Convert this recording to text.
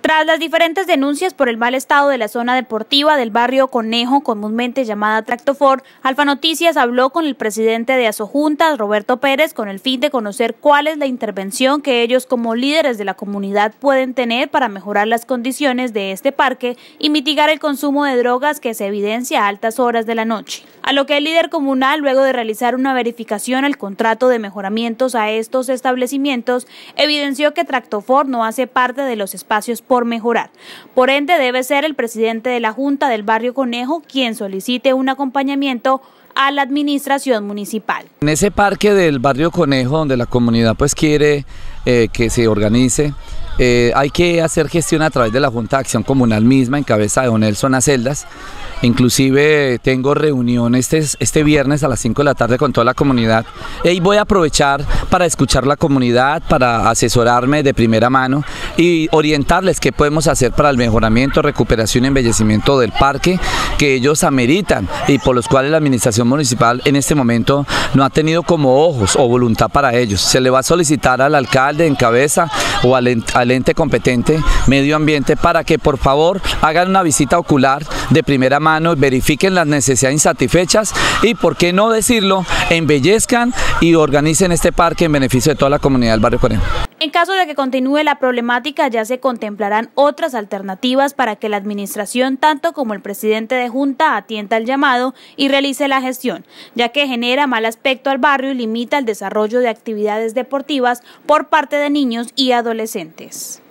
Tras las diferentes denuncias por el mal estado de la zona deportiva del barrio Conejo, comúnmente llamada Tractofor, Alfa Noticias habló con el presidente de Asojuntas, Roberto Pérez, con el fin de conocer cuál es la intervención que ellos como líderes de la comunidad pueden tener para mejorar las condiciones de este parque y mitigar el consumo de drogas que se evidencia a altas horas de la noche a lo que el líder comunal, luego de realizar una verificación al contrato de mejoramientos a estos establecimientos, evidenció que Tractofor no hace parte de los espacios por mejorar. Por ende, debe ser el presidente de la Junta del Barrio Conejo quien solicite un acompañamiento a la administración municipal. En ese parque del barrio Conejo, donde la comunidad pues quiere eh, que se organice, eh, hay que hacer gestión a través de la Junta de Acción Comunal misma, en cabeza de Don Nelson Aceldas. Inclusive tengo reunión este, este viernes a las 5 de la tarde con toda la comunidad y voy a aprovechar para escuchar la comunidad, para asesorarme de primera mano y orientarles qué podemos hacer para el mejoramiento, recuperación y embellecimiento del parque que ellos ameritan y por los cuales la administración municipal en este momento no ha tenido como ojos o voluntad para ellos. Se le va a solicitar al alcalde en cabeza o al, ente competente medio ambiente para que por favor hagan una visita ocular de primera mano, verifiquen las necesidades insatisfechas y por qué no decirlo, embellezcan y organicen este parque en beneficio de toda la comunidad del barrio Coreno. En caso de que continúe la problemática, ya se contemplarán otras alternativas para que la Administración, tanto como el presidente de Junta, atienda el llamado y realice la gestión, ya que genera mal aspecto al barrio y limita el desarrollo de actividades deportivas por parte de niños y adolescentes.